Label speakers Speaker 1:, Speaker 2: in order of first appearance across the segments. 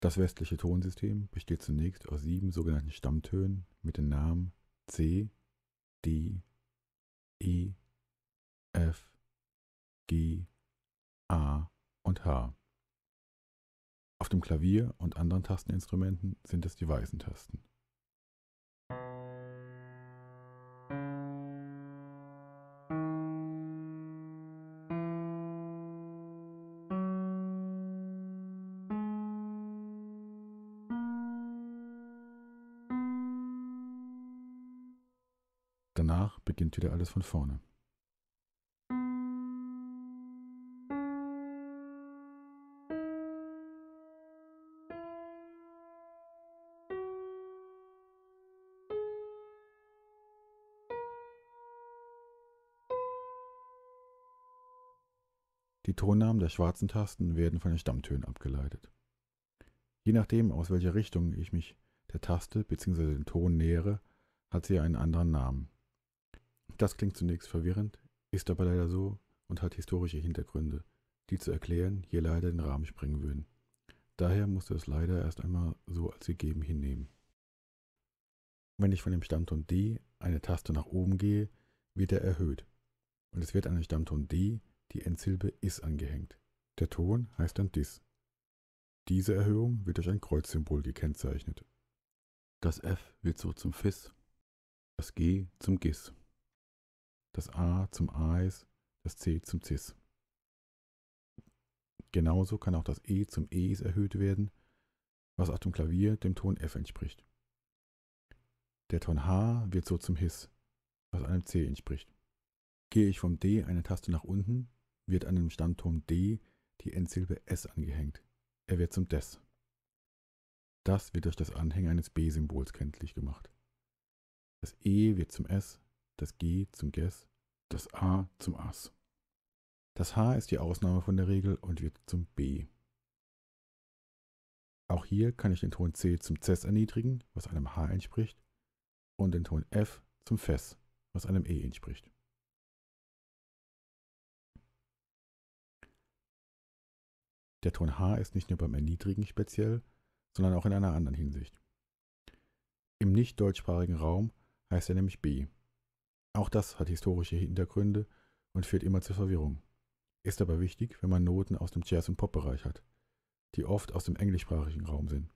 Speaker 1: Das westliche Tonsystem besteht zunächst aus sieben sogenannten Stammtönen mit den Namen C, D, E, F, G, A und H. Auf dem Klavier und anderen Tasteninstrumenten sind es die weißen Tasten danach beginnt wieder alles von vorne. Die Tonnamen der schwarzen Tasten werden von den Stammtönen abgeleitet. Je nachdem, aus welcher Richtung ich mich der Taste bzw. dem Ton nähere, hat sie einen anderen Namen. Das klingt zunächst verwirrend, ist aber leider so und hat historische Hintergründe, die zu erklären hier leider den Rahmen sprengen würden. Daher musste es leider erst einmal so als gegeben hinnehmen. Wenn ich von dem Stammton D eine Taste nach oben gehe, wird er erhöht und es wird an den Stammton D die Endsilbe is angehängt. Der Ton heißt dann dis. Diese Erhöhung wird durch ein Kreuzsymbol gekennzeichnet. Das F wird so zum Fis, das G zum Gis das A zum A ist, das C zum Cis. Genauso kann auch das E zum E ist erhöht werden, was auf dem Klavier dem Ton F entspricht. Der Ton H wird so zum His, was einem C entspricht. Gehe ich vom D eine Taste nach unten, wird an dem Stammton D die Endsilbe S angehängt. Er wird zum Des. Das wird durch das Anhängen eines B-Symbols kenntlich gemacht. Das E wird zum S, das G zum Ges, das A zum As. Das H ist die Ausnahme von der Regel und wird zum B. Auch hier kann ich den Ton C zum Ces erniedrigen, was einem H entspricht, und den Ton F zum Fes, was einem E entspricht. Der Ton H ist nicht nur beim Erniedrigen speziell, sondern auch in einer anderen Hinsicht. Im nicht deutschsprachigen Raum heißt er nämlich B auch das hat historische Hintergründe und führt immer zur Verwirrung. Ist aber wichtig, wenn man Noten aus dem Jazz- und Pop-Bereich hat, die oft aus dem englischsprachigen Raum sind.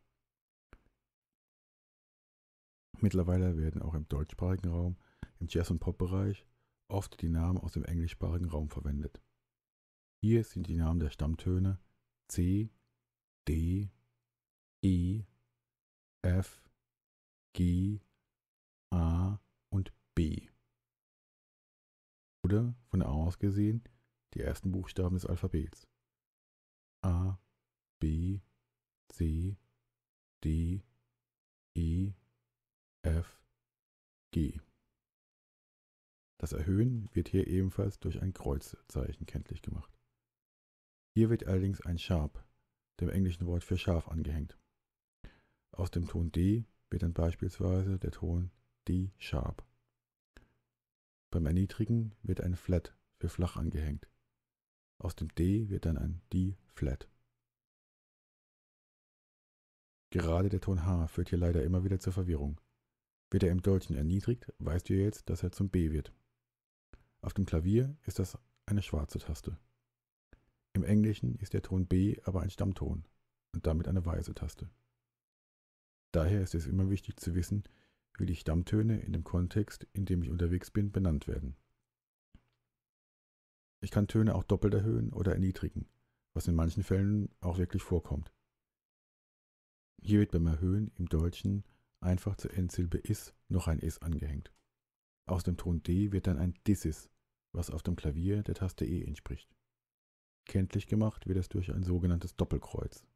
Speaker 1: Mittlerweile werden auch im deutschsprachigen Raum, im Jazz- und Pop-Bereich, oft die Namen aus dem englischsprachigen Raum verwendet. Hier sind die Namen der Stammtöne C, D, E, F, G, oder, von A aus gesehen, die ersten Buchstaben des Alphabets. A, B, C, D, E, F, G. Das Erhöhen wird hier ebenfalls durch ein Kreuzzeichen kenntlich gemacht. Hier wird allerdings ein Sharp, dem englischen Wort für scharf, angehängt. Aus dem Ton D wird dann beispielsweise der Ton D-Sharp. Beim Erniedrigen wird ein Flat für flach angehängt. Aus dem D wird dann ein D-Flat. Gerade der Ton H führt hier leider immer wieder zur Verwirrung. Wird er im Deutschen erniedrigt, weißt du jetzt, dass er zum B wird. Auf dem Klavier ist das eine schwarze Taste. Im Englischen ist der Ton B aber ein Stammton und damit eine weiße Taste. Daher ist es immer wichtig zu wissen, wie die Stammtöne in dem Kontext, in dem ich unterwegs bin, benannt werden. Ich kann Töne auch doppelt erhöhen oder erniedrigen, was in manchen Fällen auch wirklich vorkommt. Hier wird beim Erhöhen im Deutschen einfach zur Endsilbe is noch ein is angehängt. Aus dem Ton D wird dann ein disis, was auf dem Klavier der Taste E entspricht. Kenntlich gemacht wird es durch ein sogenanntes Doppelkreuz.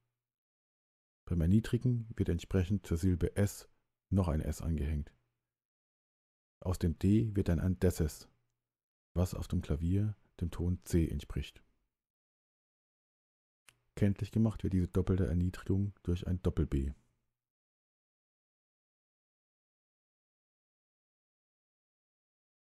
Speaker 1: Beim Erniedrigen wird entsprechend zur Silbe S noch ein S angehängt. Aus dem D wird dann ein Desses, was auf dem Klavier dem Ton C entspricht. Kenntlich gemacht wird diese doppelte Erniedrigung durch ein Doppel-B.